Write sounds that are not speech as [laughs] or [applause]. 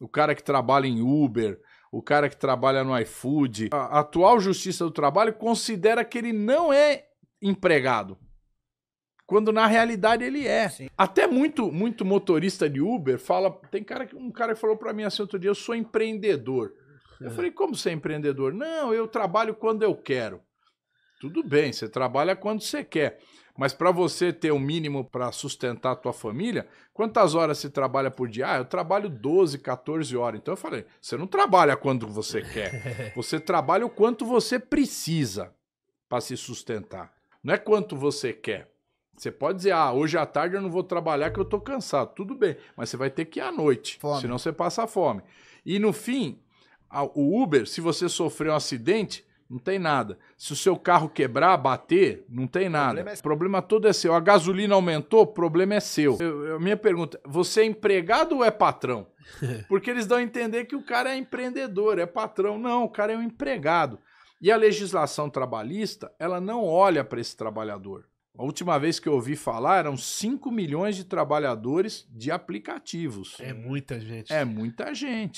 o cara que trabalha em Uber, o cara que trabalha no iFood. A atual Justiça do Trabalho considera que ele não é empregado. Quando na realidade ele é. Sim. Até muito muito motorista de Uber fala. Tem cara um cara que falou para mim assim outro dia: eu sou empreendedor. Eu é. falei, como você é empreendedor? Não, eu trabalho quando eu quero. Tudo bem, você trabalha quando você quer. Mas para você ter o um mínimo para sustentar a tua família, quantas horas você trabalha por dia? Ah, eu trabalho 12, 14 horas. Então eu falei, você não trabalha quando você quer. [laughs] Você trabalha o quanto você precisa para se sustentar. Não é quanto você quer. Você pode dizer, ah, hoje à tarde eu não vou trabalhar que eu tô cansado. Tudo bem, mas você vai ter que ir à noite, fome. senão você passa fome. E no fim, o Uber, se você sofrer um acidente, não tem nada. Se o seu carro quebrar, bater, não tem nada. O problema, é... O problema todo é seu. A gasolina aumentou, o problema é seu. Eu, a minha pergunta, você é empregado ou é patrão? [laughs] Porque eles dão a entender que o cara é empreendedor, é patrão. Não, o cara é um empregado. E a legislação trabalhista, ela não olha para esse trabalhador. A última vez que eu ouvi falar eram 5 milhões de trabalhadores de aplicativos. É muita gente. É muita gente.